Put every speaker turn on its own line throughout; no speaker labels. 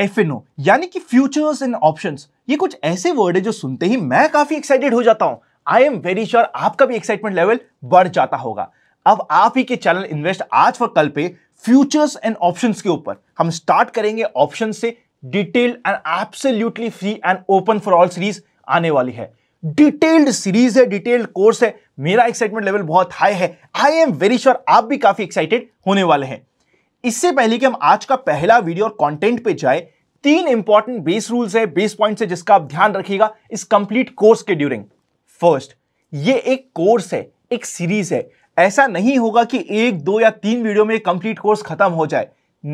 F N O यानी कि futures and option ये कुछ ऐसे वर्ड है जो सुनते ही मैं काफी एक्साइटेड हो जाता हूं आई एम वेरी श्योर आपका भी एक्साइटमेंट लेवल बढ़ जाता होगा अब आप ही के चैनल इन्वेस्ट आज व कल पे फ्यूचर्स एंड ऑप्शन के ऊपर हम स्टार्ट करेंगे ऑप्शन से detailed and absolutely free and open for all series आने वाली है डिटेल्ड सीरीज है डिटेल्ड कोर्स है मेरा एक्साइटमेंट लेवल बहुत हाई है आई एम वेरी श्योर आप भी काफी एक्साइटेड होने वाले हैं इससे पहले कि हम आज का पहला वीडियो और कंटेंट पे जाए तीन इंपॉर्टेंट बेस रूल्स है बेस पॉइंट है जिसका आप ध्यान रखिएगा इस कंप्लीट कोर्स के ड्यूरिंग फर्स्ट ये एक कोर्स है एक सीरीज है ऐसा नहीं होगा कि एक दो या तीन वीडियो में कंप्लीट कोर्स खत्म हो जाए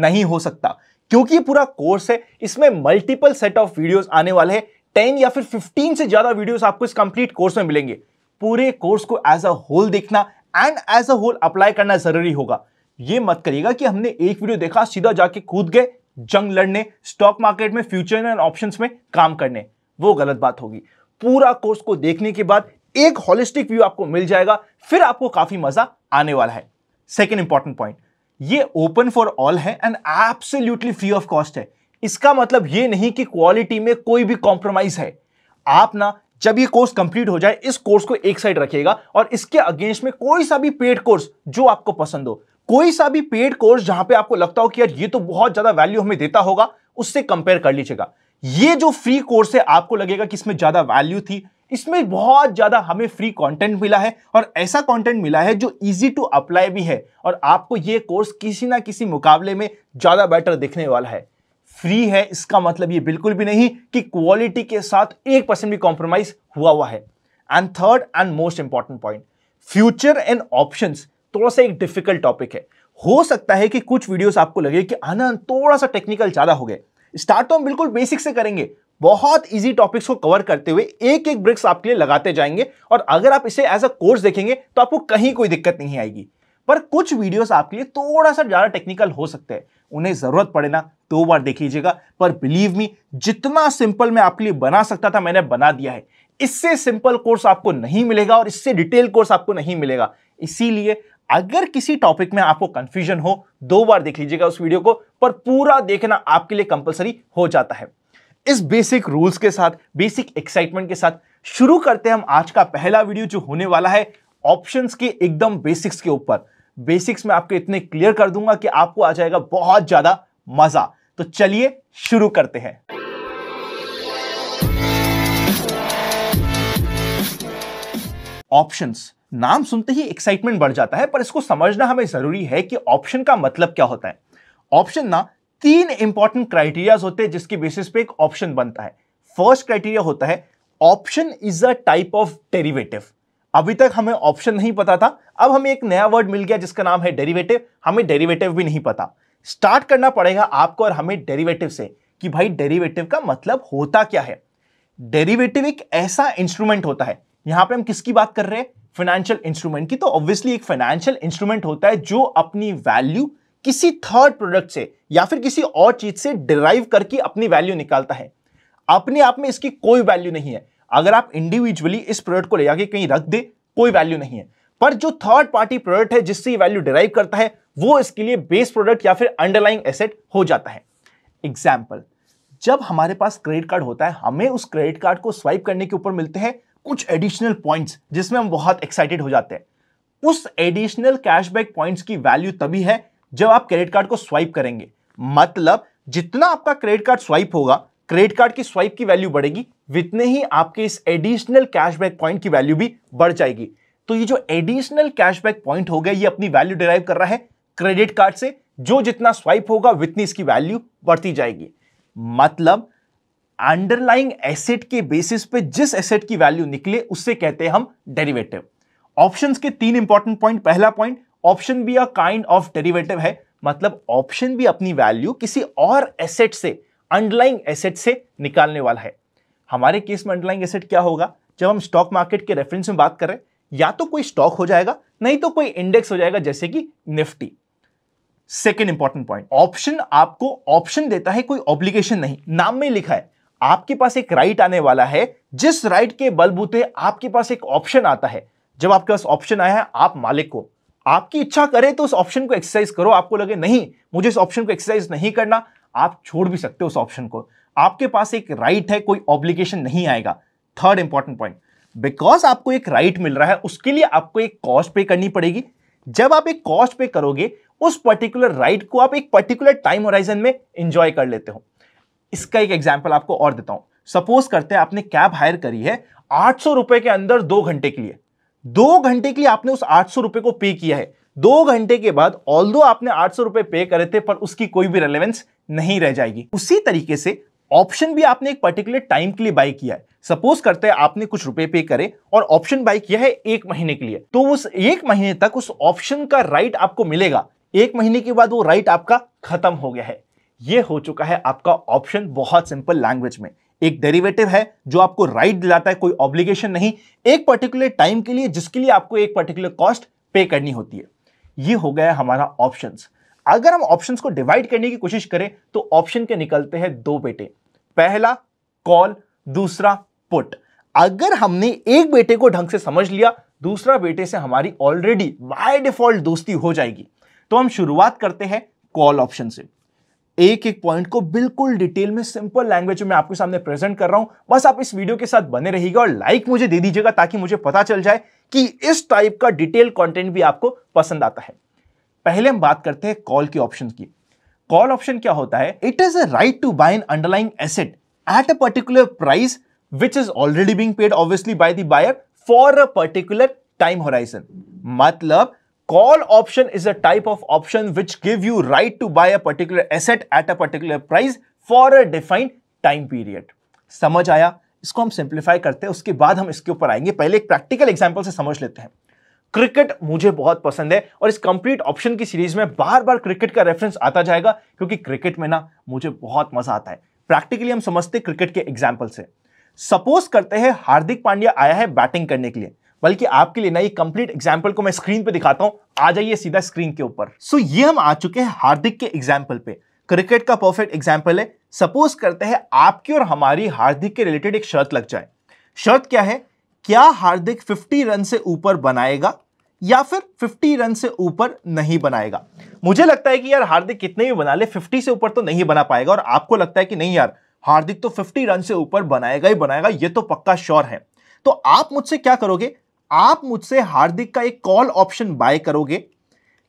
नहीं हो सकता क्योंकि पूरा कोर्स है इसमें मल्टीपल सेट ऑफ वीडियोस आने वाले हैं टेन या फिर फिफ्टीन से ज्यादा वीडियोस आपको इस कंप्लीट कोर्स में मिलेंगे पूरे कोर्स को एज अ होल देखना and as a whole apply करना जरूरी होगा ये मत करिएगा कि हमने एक वीडियो देखा सीधा जाके कूद गए जंग लड़ने स्टॉक मार्केट में फ्यूचर एंड ऑप्शन में काम करने वो गलत बात होगी पूरा कोर्स को देखने के बाद एक हॉलिस्टिक व्यू आपको मिल जाएगा फिर आपको काफी मजा आने वाला है सेकेंड इंपॉर्टेंट पॉइंट ये ओपन फॉर ऑल है and absolutely free of cost है इसका मतलब ये नहीं कि क्वालिटी में कोई भी कॉम्प्रोमाइज है आप ना जब ये कोर्स कंप्लीट हो जाए इस कोर्स को एक साइड रखिएगा और इसके अगेंस्ट में कोई सा भी पेड कोर्स जो आपको पसंद हो कोई सा भी पेड कोर्स जहां पे आपको लगता हो कि यार ये तो बहुत ज्यादा वैल्यू हमें देता होगा उससे कंपेयर कर लीजिएगा ये जो फ्री कोर्स है आपको लगेगा कि इसमें ज्यादा वैल्यू थी इसमें बहुत ज्यादा हमें फ्री कंटेंट मिला है और ऐसा कंटेंट मिला है जो इजी टू अप्लाई भी है और आपको ये कोर्स किसी ना किसी मुकाबले में ज्यादा बेटर दिखने वाला है फ्री है इसका मतलब ये बिल्कुल भी नहीं कि क्वालिटी के साथ एक परसेंट भी कॉम्प्रोमाइज हुआ हुआ है and third and most important point future and options थोड़ा सा एक डिफिकल्ट टॉपिक है हो सकता है कि कुछ वीडियोस आपको लगे कि आनंद थोड़ा सा टेक्निकल ज़्यादा हो गए स्टार्ट तो हम बिल्कुल बेसिक से करेंगे बहुत इजी टॉपिक्स को कवर करते हुए एक एक ब्रिक्स आपके लिए लगाते जाएंगे और अगर आप इसे एज अ कोर्स देखेंगे तो आपको कहीं कोई दिक्कत नहीं आएगी पर कुछ वीडियोस आपके लिए थोड़ा सा ज़्यादा टेक्निकल हो सकते हैं उन्हें ज़रूरत पड़े ना दो तो बार देख लीजिएगा पर बिलीव मी जितना सिंपल मैं आपके लिए बना सकता था मैंने बना दिया है इससे सिंपल कोर्स आपको नहीं मिलेगा और इससे डिटेल कोर्स आपको नहीं मिलेगा इसीलिए अगर किसी टॉपिक में आपको कंफ्यूजन हो दो बार देख लीजिएगा उस वीडियो को पर पूरा देखना आपके लिए कंपलसरी हो जाता है इस बेसिक रूल्स के साथ बेसिक एक्साइटमेंट के साथ शुरू करते हैं हम आज का पहला वीडियो जो होने वाला है ऑप्शंस के एकदम बेसिक्स के ऊपर बेसिक्स में आपको इतने क्लियर कर दूंगा कि आपको आ जाएगा बहुत ज्यादा मजा तो चलिए शुरू करते हैं ऑप्शंस नाम सुनते ही एक्साइटमेंट बढ़ जाता है पर इसको समझना हमें जरूरी है कि ऑप्शन का मतलब क्या होता है ऑप्शन ना तीन इंपॉर्टेंट क्राइटेरियाज होते हैं जिसके बेसिस पे एक ऑप्शन बनता है फर्स्ट क्राइटेरिया होता है option is a type of derivative अभी तक हमें ऑप्शन नहीं पता था अब हमें एक नया वर्ड मिल गया जिसका नाम है डेरिवेटिव हमें डेरिवेटिव भी नहीं पता स्टार्ट करना पड़ेगा आपको और हमें डेरिवेटिव से कि भाई डेरिवेटिव का मतलब होता क्या है डेरिवेटिव एक ऐसा इंस्ट्रूमेंट होता है यहां पे हम किसकी बात कर रहे हैं फाइनेंशियल इंस्ट्रूमेंट की तो ऑब्वियसली एक फाइनेंशियल इंस्ट्रूमेंट होता है जो अपनी वैल्यू किसी थर्ड प्रोडक्ट से या फिर किसी और चीज से डिराइव करके अपनी वैल्यू निकालता है अपने आप में इसकी कोई वैल्यू नहीं है अगर आप इंडिविजुअली इस प्रोडक्ट को ले जाके कहीं रख दे कोई वैल्यू नहीं है पर जो थर्ड पार्टी प्रोडक्ट है जिससे ये वैल्यू डिराइव करता है वो इसके लिए बेस प्रोडक्ट या फिर अंडरलाइंग एसेट हो जाता है एग्जाम्पल जब हमारे पास क्रेडिट कार्ड होता है हमें उस क्रेडिट कार्ड को स्वाइप करने के ऊपर मिलते हैं कुछ एडिशनल पॉइंट्स जिसमें हम बहुत एक्साइटेड हो जाते हैं उस एडिशनल कैशबैक पॉइंट्स की वैल्यू तभी है जब आप क्रेडिट कार्ड को स्वाइप करेंगे मतलब जितना आपका क्रेडिट कार्ड स्वाइप होगा क्रेडिट कार्ड की स्वाइप की वैल्यू बढ़ेगी वितने ही आपके इस एडिशनल कैशबैक पॉइंट की वैल्यू भी बढ़ जाएगी तो ये जो एडिशनल कैशबैक पॉइंट हो गया ये अपनी वैल्यू डिराइव कर रहा है क्रेडिट कार्ड से जो जितना स्वाइप होगा वितनी इसकी वैल्यू बढ़ती जाएगी मतलब अंडरलाइंग एसेट के बेसिस पे जिस एसेट की वैल्यू निकले उससे कहते हैं हम डेरिवेटिव ऑप्शन के तीन इंपॉर्टेंट पॉइंट पहला पॉइंट ऑप्शन भी अ काइंड ऑफ डेरिवेटिव है मतलब ऑप्शन भी अपनी वैल्यू किसी और एसेट से अंडरलाइंग एसेट से निकालने वाला है हमारे केस में अंडरलाइंग एसेट क्या होगा जब हम स्टॉक मार्केट के रेफरेंस में बात करें या तो कोई स्टॉक हो जाएगा नहीं तो कोई इंडेक्स हो जाएगा जैसे कि Nifty second important point option आपको ऑप्शन देता है कोई ऑब्लिगेशन नहीं नाम में लिखा है आपके पास एक राइट आने वाला है जिस राइट के बलबूते आपके पास एक ऑप्शन आता है जब आपके पास ऑप्शन आया है आप मालिक को आपकी इच्छा करे तो उस ऑप्शन को एक्सरसाइज करो आपको लगे नहीं मुझे इस ऑप्शन को एक्सरसाइज नहीं करना आप छोड़ भी सकते हो उस ऑप्शन को आपके पास एक राइट है कोई ऑब्लिगेशन नहीं आएगा थर्ड इंपॉर्टेंट पॉइंट बिकॉज आपको एक राइट right मिल रहा है उसके लिए आपको एक कॉस्ट पे करनी पड़ेगी जब आप एक कॉस्ट पे करोगे उस पर्टिकुलर राइट right को आप एक पर्टिकुलर टाइम होराइजन में इंजॉय कर लेते हो इसका एक एग्जाम्पल आपको और देता हूं सपोज करते हैं आपने कैब हायर करी है आठ सौ रुपए के अंदर दो घंटे के लिए दो घंटे के लिए आपने उस आठ सौ रुपए को पे किया है दो घंटे के बाद ऑल दो आपने आठ सौ रुपए पे करे थे पर उसकी कोई भी रेलेवेंस नहीं रह जाएगी उसी तरीके से ऑप्शन भी आपने एक पर्टिकुलर टाइम के लिए बाय किया है सपोज करते हैं आपने कुछ रुपए पे करे और ऑप्शन बाय किया है एक महीने के लिए तो उस एक महीने तक उस ऑप्शन का राइट आपको मिलेगा एक महीने के बाद वो राइट आपका खत्म हो गया है ये हो चुका है आपका ऑप्शन बहुत सिंपल लैंग्वेज में एक डेरिवेटिव है जो आपको राइट right दिलाता है कोई ऑब्लिगेशन नहीं एक पर्टिकुलर टाइम के लिए जिसके लिए आपको एक पर्टिकुलर कॉस्ट पे करनी होती है ये हो गया है हमारा ऑप्शंस अगर हम ऑप्शंस को डिवाइड करने की कोशिश करें तो ऑप्शन के निकलते हैं दो बेटे पहला कॉल दूसरा पुट अगर हमने एक बेटे को ढंग से समझ लिया दूसरा बेटे से हमारी ऑलरेडी बाय डिफॉल्ट दोस्ती हो जाएगी तो हम शुरुआत करते हैं कॉल ऑप्शन से एक एक पॉइंट को बिल्कुल डिटेल में सिंपल लैंग्वेज में आपके सामने प्रेजेंट कर रहा हूं बस आप इस वीडियो के साथ बने रहिएगा और लाइक मुझे दे दीजिएगा ताकि मुझे पता चल जाए कि इस टाइप का डिटेल कंटेंट भी आपको पसंद आता है पहले हम बात करते हैं कॉल के ऑप्शन की कॉल ऑप्शन क्या होता है it is a right to buy an underlying asset at a particular price which is already being paid obviously by the buyer for a particular time horizon मतलब call option is a type of option which give you right to buy a particular asset at a particular price for a defined time period. समझ आया इसको हम simplify करते हैं उसके बाद हम इसके ऊपर आएंगे पहले एक प्रैक्टिकल एग्जाम्पल से समझ लेते हैं क्रिकेट मुझे बहुत पसंद है और इस कंप्लीट ऑप्शन की सीरीज में बार बार क्रिकेट का रेफरेंस आता जाएगा क्योंकि क्रिकेट में ना मुझे बहुत मजा आता है प्रैक्टिकली हम समझते क्रिकेट के एग्जाम्पल से सपोज करते हैं हार्दिक पांड्या आया है बैटिंग करने के लिए बल्कि आपके लिए ना ये कंप्लीट एग्जाम्पल को मैं स्क्रीन पे दिखाता हूं आ जाइए सीधा स्क्रीन के ऊपर सो ये हम आ चुके हैं हार्दिक के एग्जाम्पल पे क्रिकेट का परफेक्ट एग्जाम्पल है सपोज करते हैं आपकी और हमारी हार्दिक के रिलेटेड एक शर्त लग जाए शर्त क्या है क्या हार्दिक 50 रन से ऊपर बनाएगा या फिर 50 रन से ऊपर नहीं बनाएगा मुझे लगता है कि यार हार्दिक कितने भी बना ले 50 से ऊपर तो नहीं बना पाएगा और आपको लगता है कि नहीं यार हार्दिक तो 50 रन से ऊपर बनाएगा ही बनाएगा ये तो पक्का श्योर है तो आप मुझसे क्या करोगे आप मुझसे हार्दिक का एक कॉल ऑप्शन बाय करोगे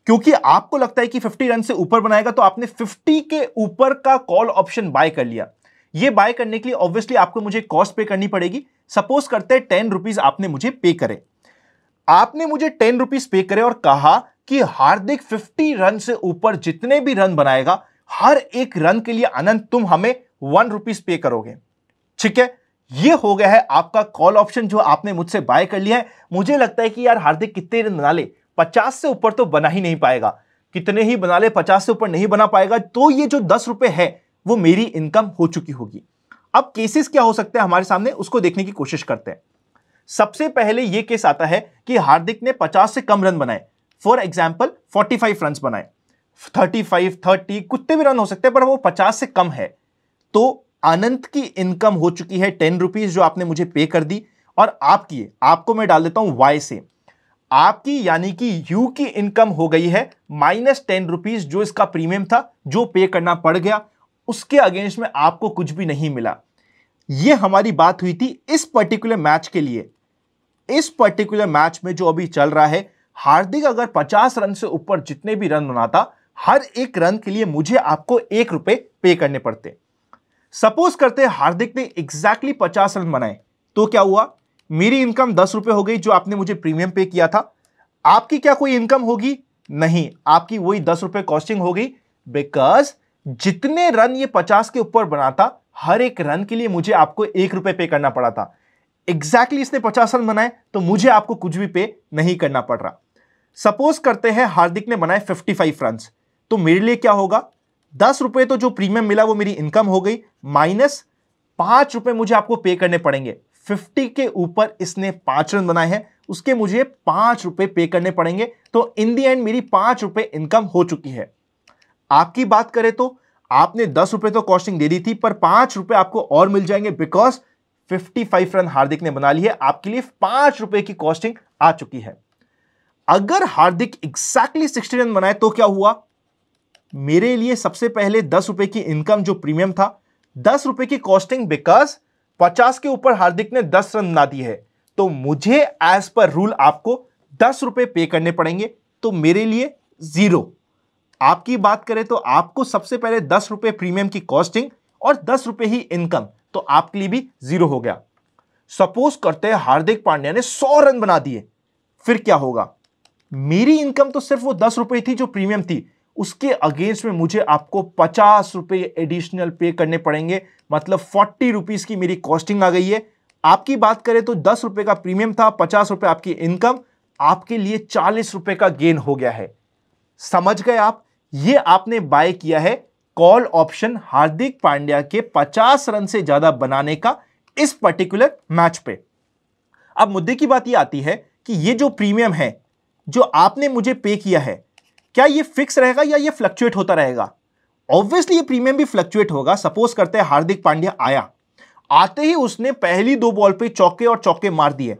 क्योंकि आपको लगता है कि 50 रन से ऊपर बनाएगा तो आपने 50 के ऊपर का कॉल ऑप्शन बाय कर लिया ये बाय करने के लिए ऑब्वियसली आपको मुझे कॉस्ट पे करनी पड़ेगी सपोज करते हैं टेन रुपीज आपने मुझे पे करे आपने मुझे टेन रुपीज पे करे और कहा कि हार्दिक 50 रन से ऊपर जितने भी रन बनाएगा हर एक रन के लिए अनंत तुम हमें वन रुपीज पे करोगे ठीक है ये हो गया है आपका कॉल ऑप्शन जो आपने मुझसे बाय कर लिया है मुझे लगता है कि यार हार्दिक कितने रन बना ले पचास से ऊपर तो बना ही नहीं पाएगा कितने ही बना ले पचास से ऊपर नहीं बना पाएगा तो ये जो दस रुपए है वो मेरी इनकम हो चुकी होगी अब केसेस क्या हो सकते हैं हमारे सामने उसको देखने की कोशिश करते हैं सबसे पहले ये केस आता है कि हार्दिक ने पचास से कम रन बनाए for example five run five फाइव थर्टी कुत्ते भी रन हो सकते हैं पर वो पचास से कम है तो अनंत की इनकम हो चुकी है टेन रुपीज जो आपने मुझे पे कर दी और आपकी आपको मैं डाल देता हूं वाई से आपकी यानी कि यू की इनकम हो गई है माइनस टेन रुपीज जो इसका प्रीमियम था जो पे करना पड़ गया उसके अगेंस्ट में आपको कुछ भी नहीं मिला यह हमारी बात हुई थी इस पर्टिकुलर मैच के लिए इस पर्टिकुलर मैच में जो अभी चल रहा है हार्दिक अगर 50 रन से ऊपर जितने भी रन बनाता हर एक रन के लिए मुझे आपको एक रुपए पे करने पड़ते सपोज करते हैं हार्दिक ने एग्जैक्टली पचास रन बनाए तो क्या हुआ मेरी इनकम दस रुपए हो गई जो आपने मुझे प्रीमियम पे किया था आपकी क्या कोई इनकम होगी नहीं आपकी वही दस रुपए कॉस्टिंग होगी बिकॉज जितने रन ये पचास के ऊपर बनाता हर एक रन के लिए मुझे आपको एक रुपए पे करना पड़ा था एग्जैक्टली exactly इसने पचास रन बनाए तो मुझे आपको कुछ भी पे नहीं करना पड़ रहा सपोज करते हैं हार्दिक ने बनाए 55 फाइव रन तो मेरे लिए क्या होगा दस रुपए तो जो प्रीमियम मिला वो मेरी इनकम हो गई माइनस पांच रुपए मुझे आपको पे करने पड़ेंगे फिफ्टी के ऊपर इसने पांच रन बनाए हैं उसके मुझे पांच रुपए पे करने पड़ेंगे तो इन दी एंड मेरी पांच रुपए इनकम हो चुकी है आपकी बात करें तो आपने दस रुपए तो कॉस्टिंग दे दी थी पर पांच रुपए आपको और मिल जाएंगे because fifty five run Hardik ने बना ली है आपके लिए पांच रुपए की कॉस्टिंग आ चुकी है अगर हार्दिक एग्जैक्टली सिक्सटी रन बनाए तो क्या हुआ मेरे लिए सबसे पहले दस रुपए की इनकम जो प्रीमियम था दस रुपए की कॉस्टिंग बिकॉज पचास के ऊपर हार्दिक ने दस रन बना दी है तो मुझे एज पर रूल आपको दस रुपए पे करने पड़ेंगे तो मेरे लिए ज़ीरो आपकी बात करें तो आपको सबसे पहले दस रुपए प्रीमियम की कॉस्टिंग और दस रुपये ही इनकम तो आपके लिए भी ज़ीरो हो गया सपोज करते हैं हार्दिक पांड्या ने सौ रन बना दिए फिर क्या होगा मेरी इनकम तो सिर्फ वो दस रुपए थी जो प्रीमियम थी उसके अगेंस्ट में मुझे आपको पचास रुपये एडिशनल पे करने पड़ेंगे मतलब फोर्टी रुपीज़ की मेरी कॉस्टिंग आ गई है आपकी बात करें तो दस रुपये का प्रीमियम था पचास रुपये आपकी इनकम आपके लिए चालीस रुपये का गेन हो गया है समझ गए आप ये आपने बाय किया है कॉल ऑप्शन हार्दिक पांड्या के पचास रन से ज्यादा बनाने का इस पर्टिकुलर मैच पे अब मुद्दे की बात ये आती है कि ये जो प्रीमियम है जो आपने मुझे पे किया है क्या ये फिक्स रहेगा या ये फ्लक्चुएट होता रहेगा ऑब्वियसली ये प्रीमियम भी फ्लक्चुएट होगा सपोज करते हैं हार्दिक पांड्या आया आते ही उसने पहली दो बॉल पे चौके और चौके मार दिए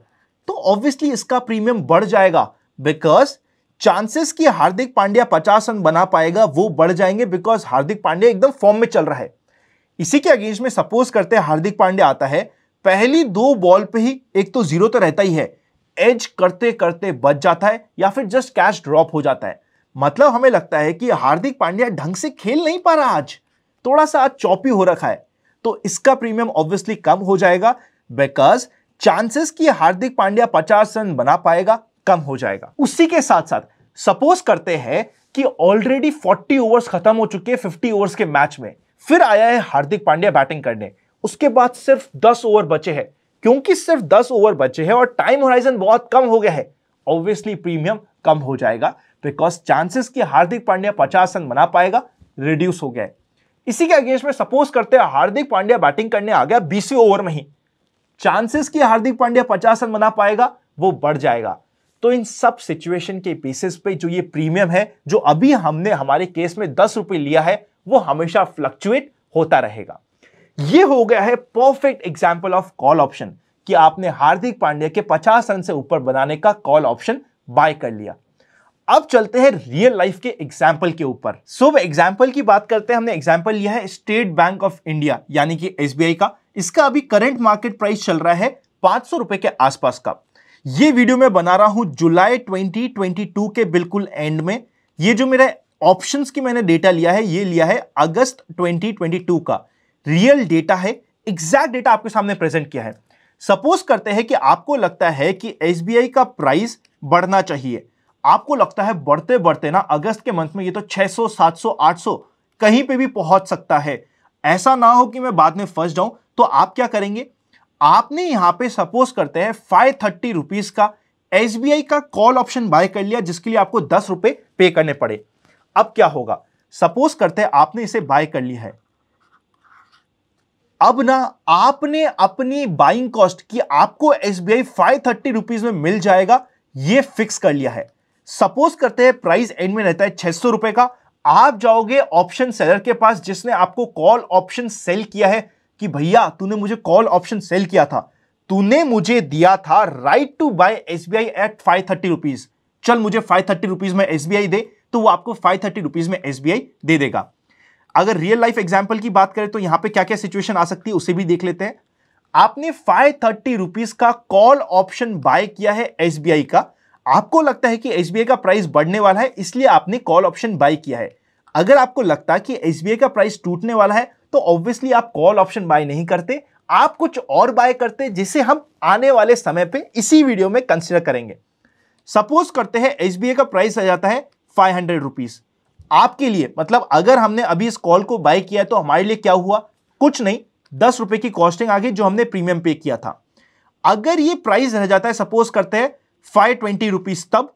तो ऑब्वियसली इसका प्रीमियम बढ़ जाएगा बिकॉज चांसेस कि हार्दिक पांड्या पचास रन बना पाएगा वो बढ़ जाएंगे बिकॉज हार्दिक पांड्या एकदम फॉर्म में चल रहा है इसी के अगेंस्ट में सपोज करते हैं हार्दिक पांड्या आता है पहली दो बॉल पे ही एक तो जीरो तो रहता ही है एज करते करते बच जाता है या फिर जस्ट कैश ड्रॉप हो जाता है मतलब हमें लगता है कि हार्दिक पांड्या ढंग से खेल नहीं पा रहा आज थोड़ा सा आज चौपी हो रखा है तो इसका प्रीमियम ऑब्वियसली कम हो जाएगा बिकॉज चांसेस कि हार्दिक पांड्या पचास रन बना पाएगा कम हो जाएगा उसी के साथ साथ सपोज करते हैं कि ऑलरेडी 40 ओवर्स खत्म हो चुके हैं 50 ओवर्स के मैच में फिर आया है हार्दिक पांड्या बैटिंग करने उसके बाद सिर्फ 10 ओवर बचे हैं क्योंकि सिर्फ 10 ओवर बचे हैं और टाइम होराइजन बहुत कम हो गया है ऑब्वियसली प्रीमियम कम हो जाएगा बिकॉज चांसेस कि हार्दिक पांड्या पचास रन बना पाएगा रिड्यूस हो गया है इसी के अगेंस्ट में सपोज करते हैं हार्दिक पांड्या बैटिंग करने आ गया बीसवें ओवर में ही चांसेस कि हार्दिक पांड्या पचास रन बना पाएगा वो बढ़ जाएगा तो इन सब सिचुएशन के बेसिस पे जो ये प्रीमियम है जो अभी हमने हमारे केस में दस रुपए लिया है वो हमेशा फ्लक्चुएट होता रहेगा ये हो गया है perfect example of call option कि आपने हार्दिक पांड्या के 50 रन से ऊपर बनाने का कॉल ऑप्शन बाय कर लिया अब चलते हैं रियल लाइफ के एग्जाम्पल के ऊपर सो so, एग्जाम्पल की बात करते हैं हमने एग्जाम्पल लिया है स्टेट बैंक ऑफ इंडिया यानी कि एस का इसका अभी करेंट मार्केट प्राइस चल रहा है पांच रुपए के आसपास का ये वीडियो मैं बना रहा हूं जुलाई 2022 के बिल्कुल एंड में ये जो मेरा ऑप्शंस की मैंने डेटा लिया है ये लिया है अगस्त 2022 का रियल डेटा है एग्जैक्ट डेटा आपके सामने प्रेजेंट किया है सपोज करते हैं कि आपको लगता है कि एस का प्राइस बढ़ना चाहिए आपको लगता है बढ़ते बढ़ते ना अगस्त के मंथ में ये तो 600, 700, 800 कहीं पे भी पहुंच सकता है ऐसा ना हो कि मैं बाद में फंस जाऊं तो आप क्या करेंगे आपने यहां पे सपोज करते हैं फाइव थर्टी रुपीज का एस का कॉल ऑप्शन बाय कर लिया जिसके लिए आपको दस रुपए पे करने पड़े अब क्या होगा सपोज करते हैं आपने इसे बाय कर लिया है अब ना आपने अपनी बाइंग कॉस्ट की आपको S B I five thirty rupees में मिल जाएगा ये फिक्स कर लिया है सपोज करते हैं प्राइस एंड में रहता है छह सौ रुपए का आप जाओगे ऑप्शन सेलर के पास जिसने आपको कॉल ऑप्शन सेल किया है कि भैया तूने मुझे कॉल ऑप्शन सेल किया था तूने मुझे दिया था right to buy S B I at five thirty rupees चल मुझे फाइव थर्टी रुपीज में एस बी आई दे तो वो आपको फाइव थर्टी रुपीज में एस बी आई दे देगा अगर रियल लाइफ एग्जाम्पल की बात करें तो यहां पे क्या क्या सिचुएशन आ सकती है उसे भी देख लेते हैं आपने फाइव थर्टी रुपीज का कॉल ऑप्शन बाय किया है एस बी आई का आपको लगता है कि एस का प्राइस बढ़ने वाला है इसलिए आपने कॉल ऑप्शन बाई किया है अगर आपको लगता है कि एस का प्राइस टूटने वाला है तो ऑब्वियसली आप कॉल ऑप्शन बाय नहीं करते आप कुछ और बाय करते जिसे हम आने वाले समय पे इसी वीडियो में कंसिडर करेंगे सपोज करते हैं एस का प्राइस आ जाता है फाइव हंड्रेड आपके लिए मतलब अगर हमने अभी इस कॉल को बाय किया तो हमारे लिए क्या हुआ कुछ नहीं दस की कॉस्टिंग आ गई जो हमने प्रीमियम पे किया था अगर ये प्राइस रह जाता है सपोज करते हैं फाइव ट्वेंटी रुपीज तब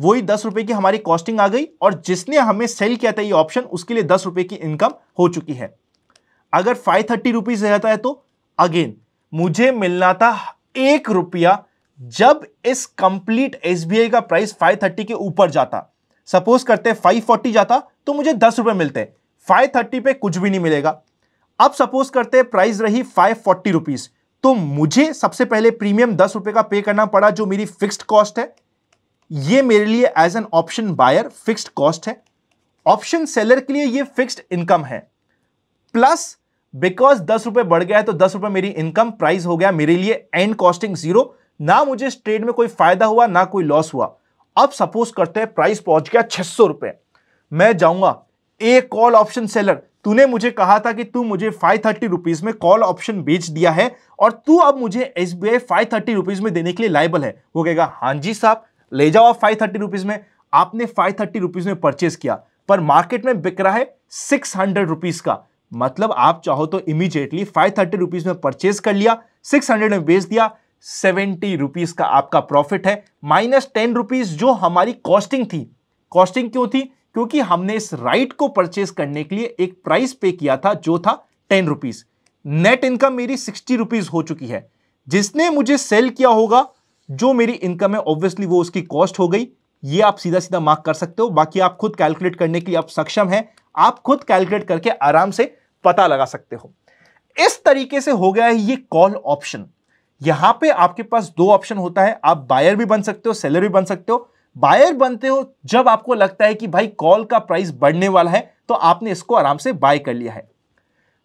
वही दस रुपए की हमारी कॉस्टिंग आ गई और जिसने हमें सेल किया था ये ऑप्शन उसके लिए दस रुपए की इनकम हो चुकी है अगर फाइव थर्टी रुपीज रहता है तो अगेन मुझे मिलना था एक रुपया जब इस कंप्लीट एस का प्राइस फाइव थर्टी के ऊपर जाता सपोज करते फाइव फोर्टी जाता तो मुझे दस रुपए मिलते फाइव थर्टी पे कुछ भी नहीं मिलेगा अब सपोज करते प्राइस रही फाइव फोर्टी रुपीज तो मुझे सबसे पहले प्रीमियम दस रुपए का पे करना पड़ा जो मेरी फिक्स्ड कॉस्ट है ये मेरे लिए as an option buyer fixed cost है ऑप्शन सेलर के लिए ये फिक्स्ड इनकम है प्लस बिकॉज दस रुपए बढ़ गया है तो दस रुपए मेरी इनकम प्राइस हो गया मेरे लिए एंड कॉस्टिंग जीरो ना मुझे ट्रेड में कोई फायदा हुआ ना कोई लॉस हुआ अब सपोज करते हैं प्राइस पहुंच गया छह सौ रुपए मैं जाऊंगा एक कॉल ऑप्शन सेलर तूने मुझे कहा था कि तू मुझे फाइव थर्टी रुपीज में कॉल ऑप्शन बेच दिया है और तू अब मुझे S B I five thirty rupees में देने के लिए लाइबल है वो कहेगा हाँ जी साहब ले जाओ आप फाइव थर्टी रुपीज में आपने फाइव थर्टी रुपीज में परचेस किया पर मार्केट में बिक रहा है सिक्स हंड्रेड रुपीज का मतलब आप चाहो तो इमीजिएटली फाइव थर्टी रुपीज में परचेज कर लिया सिक्स हंड्रेड में बेच दिया सेवेंटी रुपीज का आपका प्रॉफिट है माइनस टेन रुपीज जो हमारी कॉस्टिंग थी कॉस्टिंग क्यों थी क्योंकि हमने इस राइट को परचेस करने के लिए एक प्राइस पे किया था जो था टेन रुपीज नेट इनकम मेरी सिक्सटी रुपीज हो चुकी है जिसने मुझे सेल किया होगा जो मेरी इनकम है ऑब्वियसली वो उसकी कॉस्ट हो गई ये आप सीधा सीधा मार्क कर सकते हो बाकी आप खुद कैलकुलेट करने के लिए आप सक्षम हैं आप खुद कैलकुलेट करके आराम से पता लगा सकते हो इस तरीके से हो गया है ये कॉल ऑप्शन यहां पे आपके पास दो ऑप्शन होता है आप बायर भी बन सकते हो सेलर भी बन सकते हो बायर बनते हो जब आपको लगता है कि भाई कॉल का प्राइस बढ़ने वाला है तो आपने इसको आराम से बाय कर लिया है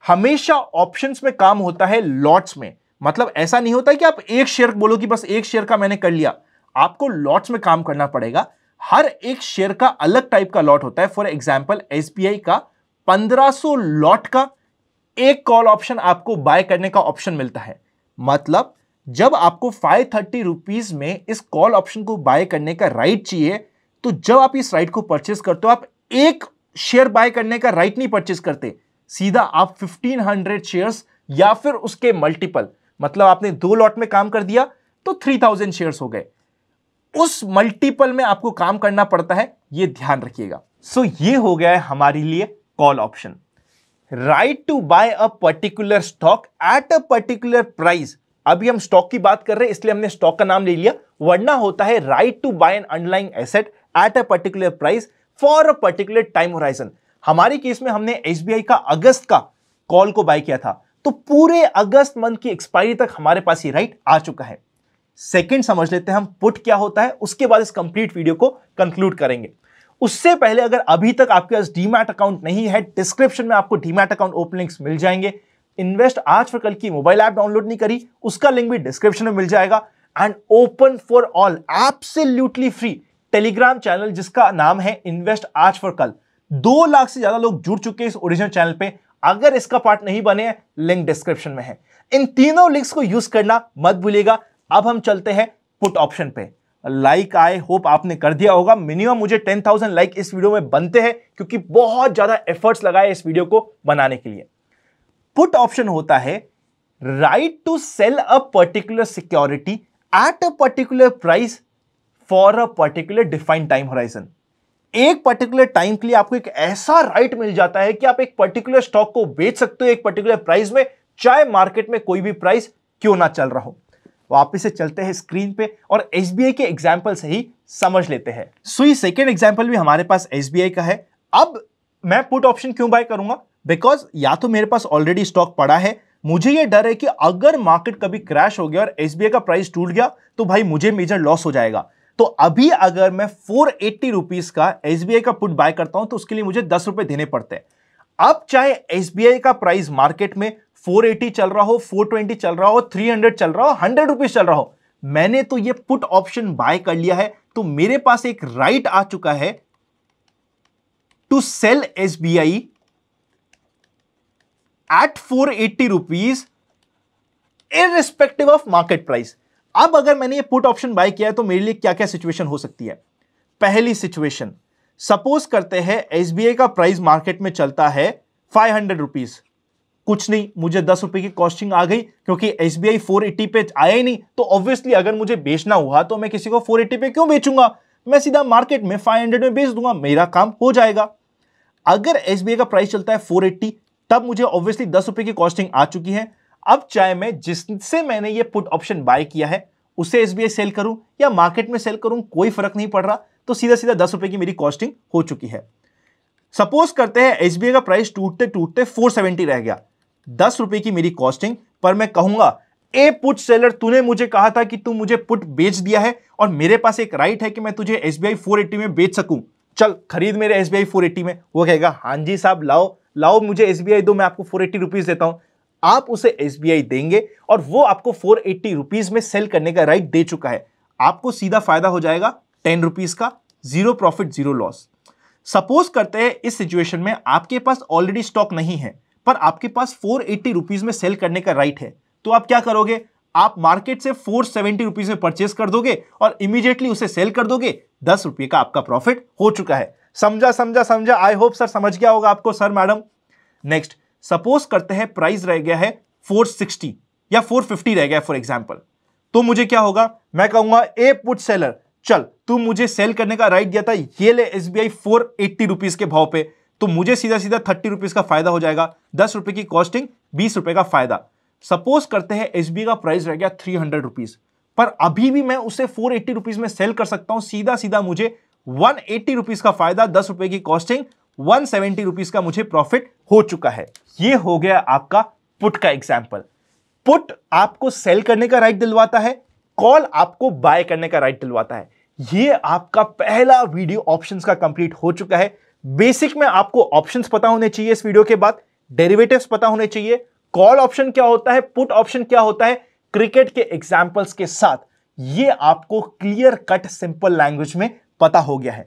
हमेशा ऑप्शंस में काम होता है लॉट्स में मतलब ऐसा नहीं होता कि आप एक शेयर बोलो कि बस एक शेयर का मैंने कर लिया आपको लॉट्स में काम करना पड़ेगा हर एक शेयर का अलग टाइप का लॉट होता है फॉर एग्जाम्पल एस का 1500 लॉट का एक कॉल ऑप्शन आपको बाय करने का ऑप्शन मिलता है मतलब जब आपको फाइव थर्टी रुपीज में इस कॉल ऑप्शन को बाय करने का राइट चाहिए तो जब आप इस राइट को परचेस करते हो आप एक शेयर बाय करने का राइट नहीं परचेस करते सीधा आप 1500 शेयर्स या फिर उसके मल्टीपल मतलब आपने दो लॉट में काम कर दिया तो 3000 शेयर्स हो गए उस मल्टीपल में आपको काम करना पड़ता है ये ध्यान रखिएगा सो so, ये हो गया है हमारे लिए call option right to buy a particular stock at a particular price अभी हम स्टॉक की बात कर रहे हैं इसलिए हमने स्टॉक का नाम ले लिया वरना होता है right to buy an underlying asset at a particular price for a particular time horizon हमारे केस में हमने एस का अगस्त का कॉल को बाय किया था तो पूरे अगस्त मंथ की एक्सपायरी तक हमारे पास ये राइट आ चुका है सेकेंड समझ लेते हैं हम पुट क्या होता है उसके बाद इस कंप्लीट वीडियो को कंक्लूड करेंगे उससे पहले अगर अभी तक आपके पास डीमैट अकाउंट नहीं है डिस्क्रिप्शन में आपको डीमैट अकाउंट ओपन लिंक्स मिल जाएंगे इन्वेस्ट आज फिर कल की मोबाइल ऐप डाउनलोड नहीं करी उसका लिंक भी डिस्क्रिप्शन में मिल जाएगा and open for all absolutely free Telegram channel जिसका नाम है इन्वेस्ट आज फॉर कल दो लाख से ज्यादा लोग जुड़ चुके हैं इस ओरिजिनल चैनल पे अगर इसका पार्ट नहीं बने लिंक डिस्क्रिप्शन में है इन तीनों लिंक्स को यूज करना मत भूलिएगा अब हम चलते हैं पुट ऑप्शन पे लाइक आई होप आपने कर दिया होगा मिनिमम मुझे 10,000 लाइक इस वीडियो में बनते हैं क्योंकि बहुत ज्यादा एफर्ट्स लगाए इस वीडियो को बनाने के लिए पुट ऑप्शन होता है right to sell a particular security at a particular price for a particular defined time horizon एक पर्टिकुलर टाइम के लिए आपको एक ऐसा राइट right मिल जाता है कि आप एक पर्टिकुलर स्टॉक को बेच सकते हो एक पर्टिकुलर प्राइस में चाहे मार्केट में कोई भी प्राइस क्यों ना चल रहा हो वापिस से चलते हैं स्क्रीन पे और एस के एग्जाम्पल से ही समझ लेते हैं सो ये सेकेंड एग्जाम्पल भी हमारे पास एस का है अब मैं पुट ऑप्शन क्यों बाय करूंगा बिकॉज या तो मेरे पास ऑलरेडी स्टॉक पड़ा है मुझे ये डर है कि अगर मार्केट कभी क्रैश हो गया और एस का प्राइस टूट गया तो भाई मुझे मेजर लॉस हो जाएगा तो अभी अगर मैं फोर एट्टी रुपीज का एस का पुट बाय करता हूं तो उसके लिए मुझे दस रुपए देने पड़ते हैं अब चाहे एस का प्राइस मार्केट में 480 चल रहा हो 420 चल रहा हो 300 चल रहा हो हंड्रेड रुपीज चल रहा हो मैंने तो ये पुट ऑप्शन बाय कर लिया है तो मेरे पास एक राइट आ चुका है to sell S B I at four eighty rupees irrespective of market price अब अगर मैंने ये पुट ऑप्शन बाय किया है तो मेरे लिए क्या क्या सिचुएशन हो सकती है पहली सिचुएशन सपोज करते हैं एस का प्राइस मार्केट में चलता है फाइव हंड्रेड रुपीज कुछ नहीं मुझे दस रुपए की कॉस्टिंग आ गई क्योंकि S B I four eighty पे आया ही नहीं तो ऑब्वियसली अगर मुझे बेचना हुआ तो मैं किसी को फोर एट्टी पे क्यों बेचूंगा मैं सीधा मार्केट में फाइव हंड्रेड में बेच दूंगा मेरा काम हो जाएगा अगर एस बी आई का प्राइस चलता है फोर एट्टी तब मुझे ऑब्वियसली दस रुपए की कॉस्टिंग आ चुकी है अब चाहे मैं जिससे मैंने ये पुट ऑप्शन बाय किया है उसे एस सेल करूं या मार्केट में सेल करूं कोई फर्क नहीं पड़ रहा तो सीधा सीधा दस रुपए की मेरी कॉस्टिंग हो चुकी है सपोज करते हैं एस का प्राइस टूटते टूटते फोर सेवेंटी रह गया दस रुपए की मेरी कॉस्टिंग पर मैं कहूंगा ए पुट सेलर तूने मुझे कहा था कि तू मुझे पुट बेच दिया है और मेरे पास एक राइट है कि मैं तुझे एस बी में बेच सकूं चल खरीद मेरे एस बी में वो कहेगा हाँ जी साहब लाओ लाओ मुझे एस दो मैं आपको फोर एट्टी देता हूँ आप उसे एस देंगे और वो आपको फोर एट्टी में सेल करने का राइट दे चुका है आपको सीधा फायदा हो जाएगा टेन रुपीज का zero profit zero loss suppose करते हैं इस सिचुएशन में आपके पास ऑलरेडी स्टॉक नहीं है पर आपके पास फोर एट्टी रुपीज में सेल करने का राइट है तो आप क्या करोगे आप मार्केट से फोर सेवेंटी रुपीज में परचेस कर दोगे और इमीडिएटली उसे सेल कर दोगे दस रुपए का आपका प्रॉफिट हो चुका है समझा समझा समझा आई होप सर समझ गया होगा आपको सर मैडम नेक्स्ट सपोज करते हैं प्राइस रह गया है 460 या 450 रह गया फॉर एग्जाम्पल तो मुझे क्या होगा मैं कहूंगा ए पुट सेलर चल तू मुझे सेल करने का राइट दिया था ये ले S B I four eighty rupees के भाव पे तो मुझे सीधा सीधा थर्टी रुपीज का फायदा हो जाएगा दस रुपए की कॉस्टिंग बीस रुपए का फायदा सपोज करते हैं एस का प्राइस रह गया थ्री हंड्रेड रुपीज पर अभी भी मैं उसे फोर एट्टी रुपीज में सेल कर सकता हूं सीधा सीधा मुझे वन एट्टी रुपीज का फायदा दस रुपए की कॉस्टिंग वन सेवेंटी रुपीज का मुझे प्रॉफिट हो चुका है ये हो गया आपका पुट का एग्जाम्पल पुट आपको सेल करने का राइट दिलवाता है कॉल आपको बाय करने का राइट दिलवाता है ये आपका पहला वीडियो ऑप्शंस का कंप्लीट हो चुका है बेसिक में आपको ऑप्शंस पता होने चाहिए इस वीडियो के बाद डेरिवेटिव्स पता होने चाहिए कॉल ऑप्शन क्या होता है पुट ऑप्शन क्या होता है क्रिकेट के एग्जाम्पल्स के साथ ये आपको क्लियर कट सिंपल लैंग्वेज में पता हो गया है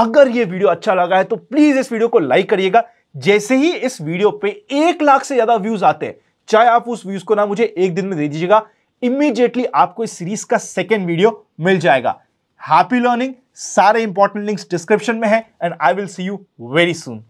अगर यह वीडियो अच्छा लगा है तो प्लीज इस वीडियो को लाइक करिएगा जैसे ही इस वीडियो पे एक लाख से ज्यादा व्यूज आते हैं चाहे आप उस व्यूज को ना मुझे एक दिन में दे दीजिएगा इमीडिएटली आपको इस सीरीज का सेकेंड वीडियो मिल जाएगा हैप्पी लर्निंग सारे इंपॉर्टेंट लिंक्स डिस्क्रिप्शन में है and I will see you very soon